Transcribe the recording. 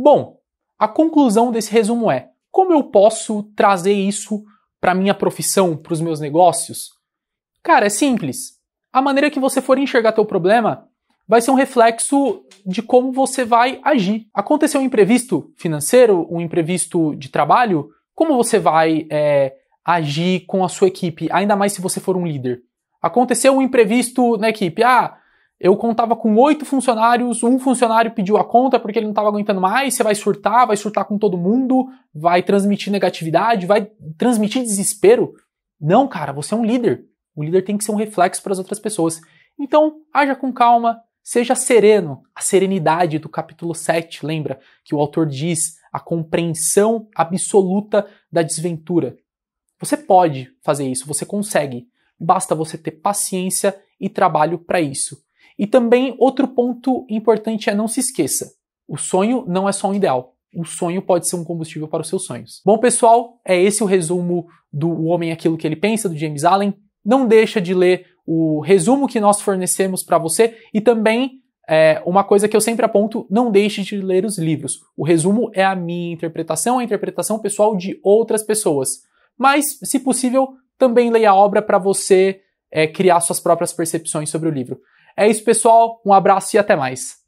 Bom, a conclusão desse resumo é: como eu posso trazer isso para minha profissão, para os meus negócios? Cara, é simples. A maneira que você for enxergar teu problema vai ser um reflexo de como você vai agir. Aconteceu um imprevisto financeiro, um imprevisto de trabalho, como você vai é, agir com a sua equipe, ainda mais se você for um líder? Aconteceu um imprevisto na equipe, ah, eu contava com oito funcionários, um funcionário pediu a conta porque ele não estava aguentando mais, você vai surtar, vai surtar com todo mundo, vai transmitir negatividade, vai transmitir desespero. Não, cara, você é um líder. O líder tem que ser um reflexo para as outras pessoas. Então, haja com calma, seja sereno. A serenidade do capítulo 7, lembra que o autor diz a compreensão absoluta da desventura. Você pode fazer isso, você consegue. Basta você ter paciência e trabalho para isso. E também outro ponto importante é não se esqueça: o sonho não é só um ideal. O sonho pode ser um combustível para os seus sonhos. Bom, pessoal, é esse o resumo do O Homem é Aquilo que Ele Pensa, do James Allen. Não deixa de ler o resumo que nós fornecemos para você e também é, uma coisa que eu sempre aponto: não deixe de ler os livros. O resumo é a minha interpretação, a interpretação pessoal de outras pessoas. Mas, se possível, também leia a obra para você é, criar suas próprias percepções sobre o livro. É isso, pessoal. Um abraço e até mais.